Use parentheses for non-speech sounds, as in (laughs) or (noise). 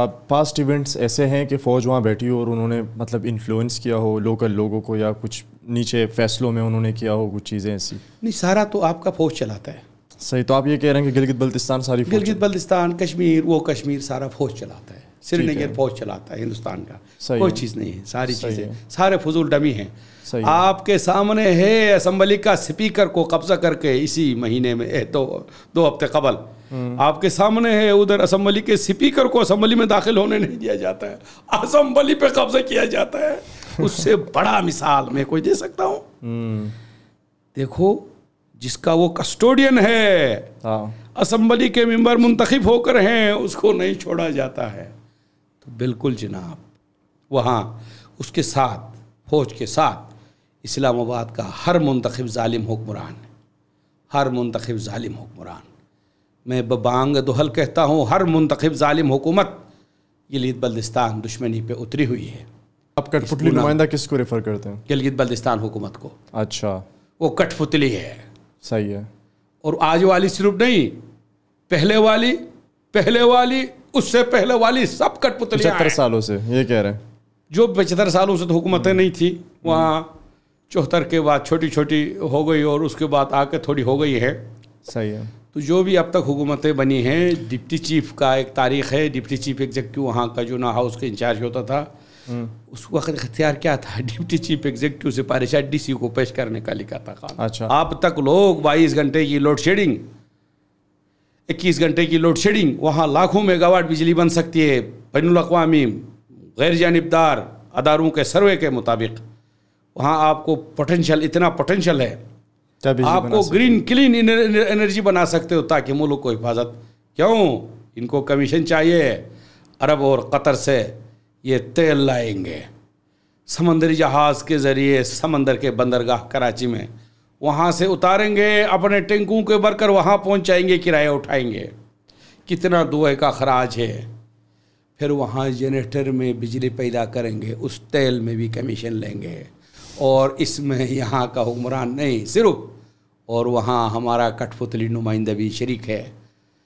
Past uh, events ऐसे हैं कि फ़ौज वहाँ बैठी हो और उन्होंने मतलब इन्फ्लुएंस किया हो लोकल लोगों को या कुछ नीचे फैसलों में उन्होंने किया हो कुछ चीज़ें ऐसी नहीं सारा तो आपका फ़ौज चलाता है सही तो आप ये कह रहे हैं कि गिलगित बल्तिस्तान सारी गिलगित बल्तिस्तान कश्मीर वो कश्मीर सारा फ़ौज चलाता है श्रीनगर फौज चलाता है हिंदुस्तान का कोई चीज़ नहीं है सारी चीज़ें सारे फजूल डमी हैं आपके सामने है असम्बली का स्पीकर को कब्जा करके इसी महीने में दो दो हफ्ते कबल हम्म। आपके सामने है उधर असम्बली के स्पीकर को असम्बली में दाखिल होने नहीं दिया जाता है असम्बली पे कब्जा किया जाता है (laughs) उससे बड़ा मिसाल मैं कोई दे सकता हूँ हम्म। देखो जिसका वो कस्टोडियन है हाँ। असम्बली के मेंबर मुंतखब होकर हैं उसको नहीं छोड़ा जाता है तो बिल्कुल जनाब वहाँ उसके साथ फौज के साथ इस्लामाबाद का हर मंतखब ालिम हुक्मरान हर मंतखब ालिम हुक्मरान मैं बबांग दोहल कहता हूँ हर मंतखब ालिम हुकूमत गिलीद बल्दिस्तान दुश्मनी पे उतरी हुई है आप कठपुतली नुमाइंदा किसको रेफर करते हैं गिलगित बल्दिस्तान हुकूमत को अच्छा वो कठपुतली है सही है और आज वाली सिर्फ नहीं पहले वाली पहले वाली उससे पहले वाली सब कठपुतली पचहत्तर सालों से ये कह रहे हैं जो पचहत्तर सालों से तो हुकूमतें नहीं थी वहाँ चौहत्तर के बाद छोटी छोटी हो गई और उसके बाद आके थोड़ी हो गई है सही है तो जो भी अब तक हुकूमतें बनी हैं डिप्टी चीफ का एक तारीख है डिप्टी चीफ एग्जेक्टिव वहाँ का जो ना हाउस के इंचार्ज होता था हम्म। उस वक्त इख्तियार क्या था (laughs) डिप्टी चीफ एग्जेक्टिव सिफारिशा डी सी को पेश करने का लिखा था अच्छा आप तक लोग बाईस घंटे की लोड शेडिंग 21 घंटे की लोड शेडिंग वहाँ लाखों मेगावाट बिजली बन सकती है बैन अवी गैर जानबदार अदारों के सर्वे के मुताबिक वहाँ आपको पोटेंशल इतना पोटेंशल है आपको ग्रीन क्लीन एनर्जी बना सकते हो ताकि मुल्क को हिफाजत क्यों इनको कमीशन चाहिए अरब और कतर से ये तेल लाएंगे समंदरी जहाज़ के ज़रिए समंदर के बंदरगाह कराची में वहाँ से उतारेंगे अपने टेंकू के भरकर वहाँ पहुँचाएंगे किराया उठाएंगे कितना दुए का खराज है फिर वहाँ जनरेटर में बिजली पैदा करेंगे उस तेल में भी कमीशन लेंगे और इसमें यहाँ का हुक्मरान नहीं सिर्फ और वहाँ हमारा कठपुतली नुमाइंदा भी शरीक है